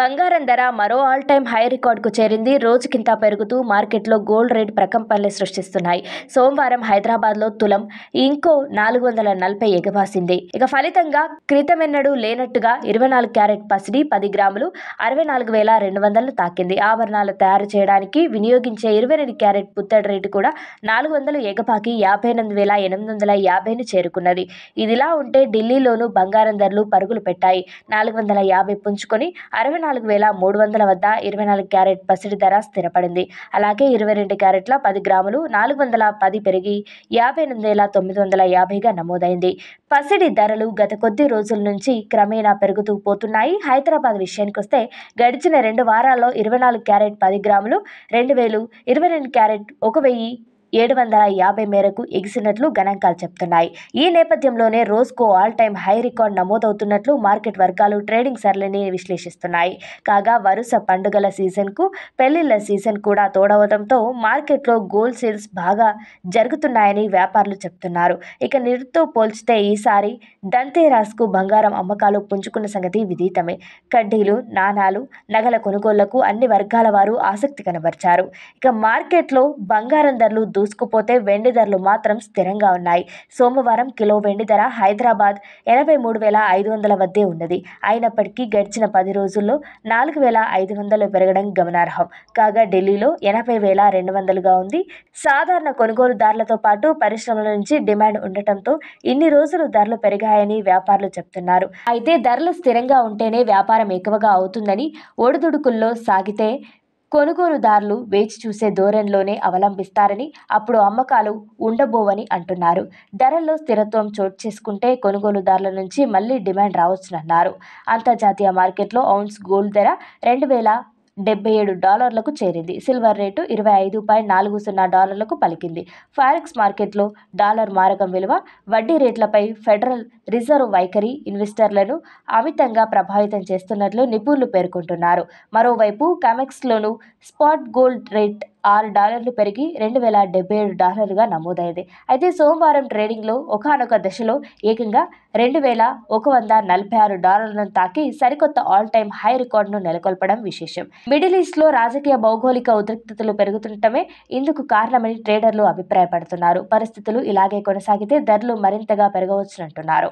బంగారం ధర మరో ఆల్ టైమ్ హై రికార్డుకు చేరింది రోజుకింత పెరుగుతూ మార్కెట్లో గోల్డ్ రేట్ ప్రకంపనలు సృష్టిస్తున్నాయి సోమవారం హైదరాబాద్లో తులం ఇంకో నాలుగు వందల నలభై ఎగబాసింది ఇక ఫలితంగా క్రితమెన్నడూ లేనట్టుగా ఇరవై నాలుగు క్యారెట్ పసిడి పది గ్రాములు అరవై నాలుగు వేల రెండు వందలు తాకింది ఆభరణాలు తయారు చేయడానికి వినియోగించే ఇరవై రెండు క్యారెట్ పుత్తడి రేటు కూడా నాలుగు వందలు ఎగపాకి యాభై ఎనిమిది వేల ఎనిమిది వందల యాభైను చేరుకున్నది ఇదిలా ఉంటే ఢిల్లీలోనూ బంగారం ధరలు పరుగులు పెట్టాయి నాలుగు వందల యాభై పుంజుకొని అరవై నాలుగు వేల మూడు వందల వద్ద ఇరవై నాలుగు క్యారెట్ పసిడి ధర స్థిరపడింది అలాగే ఇరవై రెండు క్యారెట్ల పది గ్రాములు నాలుగు వందల పది పెరిగి యాభై ఎనిమిది వేల తొమ్మిది వందల యాభైగా నమోదైంది పసిడి ధరలు గత కొద్ది రోజుల నుంచి క్రమేణా పెరుగుతూ పోతున్నాయి హైదరాబాద్ విషయానికి వస్తే గడిచిన రెండు వారాల్లో ఇరవై నాలుగు క్యారెట్ పది గ్రాములు రెండు వేలు ఇరవై రెండు క్యారెట్ ఒక వెయ్యి ఏడు వందల యాభై మేరకు ఎగిసినట్లు గణాంకాలు చెప్తున్నాయి ఈ నేపథ్యంలోనే రోజుకో ఆల్ టైమ్ హై రికార్డ్ నమోదవుతున్నట్లు మార్కెట్ వర్గాలు ట్రేడింగ్ సరళిని విశ్లేషిస్తున్నాయి కాగా వరుస పండుగల సీజన్కు పెళ్లిళ్ల సీజన్ కూడా తోడవడంతో మార్కెట్లో గోల్డ్ సేల్స్ బాగా జరుగుతున్నాయని వ్యాపారులు చెప్తున్నారు ఇక నిరుతో పోల్చితే ఈసారి దంతేరాస్కు బంగారం అమ్మకాలు పుంజుకున్న సంగతి విదితమే కడ్డీలు నాణాలు నగల కొనుగోళ్లకు అన్ని వర్గాల వారు ఆసక్తి కనబరిచారు ఇక మార్కెట్లో బంగారం ధరలు దూసుకుపోతే వెండి ధరలు మాత్రం స్థిరంగా ఉన్నాయి సోమవారం కిలో వెండి ధర హైదరాబాద్ ఎనభై మూడు వేల ఐదు వందల వద్దే ఉన్నది అయినప్పటికీ గడిచిన పది రోజుల్లో నాలుగు వేల ఐదు వందలు పెరగడం గమనార్హం కాగా ఢిల్లీలో ఎనభై వేల రెండు వందలుగా ఉంది సాధారణ కొనుగోలుదారులతో పాటు పరిశ్రమల నుంచి డిమాండ్ ఉండటంతో ఇన్ని రోజులు ధరలు పెరిగాయి ఉంటాయని వ్యాపారులు చెప్తున్నారు అయితే ధరలు స్థిరంగా ఉంటేనే వ్యాపారం ఎక్కువగా అవుతుందని ఒడిదుడుకుల్లో సాగితే కొనుగోలుదారులు వేచి చూసే ధోరణిలోనే అవలంబిస్తారని అప్పుడు అమ్మకాలు ఉండబోవని అంటున్నారు ధరల్లో స్థిరత్వం చోటు చేసుకుంటే కొనుగోలుదారుల నుంచి మళ్లీ డిమాండ్ రావచ్చునన్నారు అంతర్జాతీయ మార్కెట్లో ఔన్స్ గోల్డ్ ధర రెండు వేల డెబ్బై ఏడు డాలర్లకు చేరింది సిల్వర్ రేటు ఇరవై ఐదు పాయింట్ నాలుగు సున్నా డాలర్లకు పలికింది ఫారెక్స్ మార్కెట్లో డాలర్ మారకం విలువ వడ్డీ రేట్లపై ఫెడరల్ రిజర్వ్ వైఖరి ఇన్వెస్టర్లను అమితంగా ప్రభావితం చేస్తున్నట్లు నిపుణులు పేర్కొంటున్నారు మరోవైపు కమెక్స్లోనూ స్పాట్ గోల్డ్ రేట్ ఆరు డాలర్లు పెరిగి రెండు వేల డెబ్బై ఏడు డాలర్లుగా నమోదైంది అయితే సోమవారం ట్రేడింగ్లో ఒకనొక దశలో ఏకంగా రెండు వేల ఒక వంద నలభై ఆరు డాలర్లను తాకి సరికొత్త ఆల్ టైమ్ హై రికార్డును నెలకొల్పడం విశేషం మిడిల్ ఈస్ట్లో రాజకీయ భౌగోళిక ఉద్రిక్తతలు పెరుగుతుండటమే ఇందుకు కారణమని ట్రేడర్లు అభిప్రాయపడుతున్నారు పరిస్థితులు ఇలాగే కొనసాగితే ధరలు మరింతగా పెరగవచ్చునంటున్నారు